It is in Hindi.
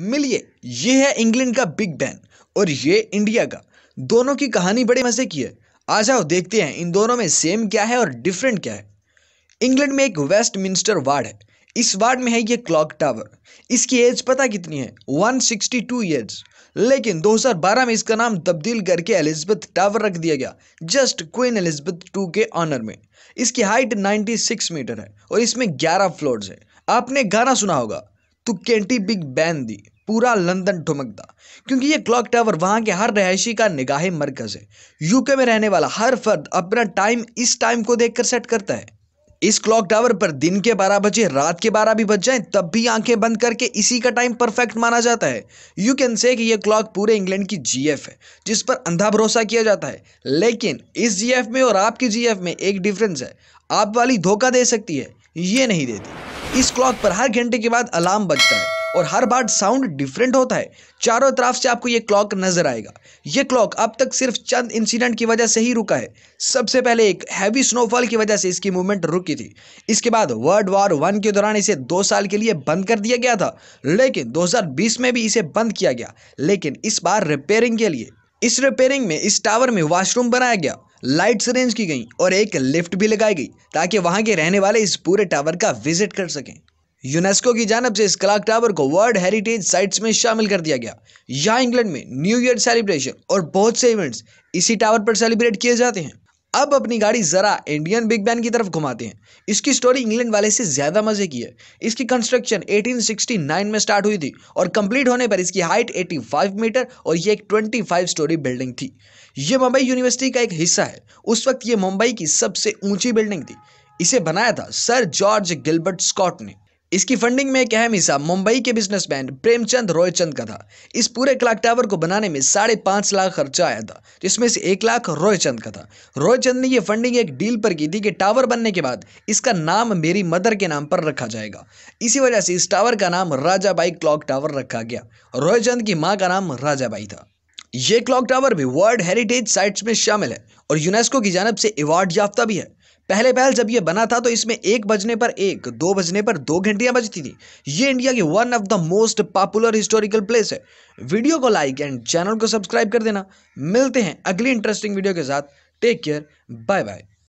मिलिए ये है इंग्लैंड का बिग बैन और ये इंडिया का दोनों की कहानी बड़े मज़े की है आ जाओ देखते हैं इन दोनों में सेम क्या है और डिफरेंट क्या है इंग्लैंड में एक वेस्ट मिनिस्टर वार्ड है इस वार्ड में है ये क्लॉक टावर इसकी एज पता कितनी है 162 सिक्सटी लेकिन 2012 में इसका नाम तब्दील करके एलिजबेथ टावर रख दिया गया जस्ट क्वीन एलिजबेथ टू के ऑनर में इसकी हाइट 96 मीटर है और इसमें 11 फ्लोर्स है आपने गाना सुना होगा तो कैंटी बिग बैन दी पूरा लंदन ठुमकता क्योंकि ये क्लॉक टावर वहाँ के हर रहायशी का निगाह मरकज़ है यूके में रहने वाला हर फर्द अपना टाइम इस टाइम को देख कर सेट करता है इस क्लॉक टावर पर दिन के 12 बजे रात के 12 भी बज जाएं तब भी आंखें बंद करके इसी का टाइम परफेक्ट माना जाता है यू कैन से कि यह क्लॉक पूरे इंग्लैंड की जीएफ है जिस पर अंधा भरोसा किया जाता है लेकिन इस जीएफ में और आपकी जीएफ में एक डिफरेंस है आप वाली धोखा दे सकती है ये नहीं देती इस क्लॉक पर हर घंटे के बाद अलार्म बजता है और हर बार साउंड डिफरेंट होता है चारों तरफ से आपको ये क्लॉक नजर आएगा ये क्लॉक अब तक सिर्फ चंद इंसिडेंट की वजह से ही रुका है सबसे पहले एक हैवी स्नोफॉल की वजह से इसकी मूवमेंट रुकी थी इसके बाद वर्ल्ड वॉर वन के दौरान इसे दो साल के लिए बंद कर दिया गया था लेकिन 2020 में भी इसे बंद किया गया लेकिन इस बार रिपेयरिंग के लिए इस रिपेयरिंग में इस टावर में वॉशरूम बनाया गया लाइट्स अरेंज की गई और एक लिफ्ट भी लगाई गई ताकि वहाँ के रहने वाले इस पूरे टावर का विजिट कर सकें यूनेस्को की जानब से इस क्लाक टावर को वर्ल्ड हेरिटेज साइट्स में शामिल कर दिया गया यहाँ इंग्लैंड में न्यू ईयर सेलिब्रेशन और बहुत से इवेंट्स इसी टावर पर सेलिब्रेट किए जाते हैं अब अपनी गाड़ी ज़रा इंडियन बिग बैन की तरफ घुमाते हैं इसकी स्टोरी इंग्लैंड वाले से ज़्यादा मज़े की है इसकी कंस्ट्रक्शन 1869 में स्टार्ट हुई थी और कंप्लीट होने पर इसकी हाइट 85 मीटर और ये एक 25 स्टोरी बिल्डिंग थी ये मुंबई यूनिवर्सिटी का एक हिस्सा है उस वक्त ये मुंबई की सबसे ऊंची बिल्डिंग थी इसे बनाया था सर जॉर्ज गिलबर्ट स्कॉट ने इसकी फंडिंग में एक अहम हिस्सा मुंबई के बिजनेसमैन प्रेमचंद रोयचंद का था इस पूरे क्लाक टावर को बनाने में साढ़े पाँच लाख खर्चा आया था जिसमें से एक लाख रोयचंद का था रोयचंद ने यह फंडिंग एक डील पर की थी कि टावर बनने के बाद इसका नाम मेरी मदर के नाम पर रखा जाएगा इसी वजह से इस टावर का नाम राजा बाई क्लॉक टावर रखा गया रोयचंद की माँ का नाम राजाबाई था ये क्लॉक टावर भी वर्ल्ड हेरिटेज साइट्स में शामिल है और यूनेस्को की जानब से अवार्ड याफ्ता भी है पहले पहल जब ये बना था तो इसमें एक बजने पर एक दो बजने पर दो घंटियां बजती थी ये इंडिया की one of the most popular historical place है वीडियो को लाइक एंड चैनल को सब्सक्राइब कर देना मिलते हैं अगली इंटरेस्टिंग वीडियो के साथ टेक केयर बाय बाय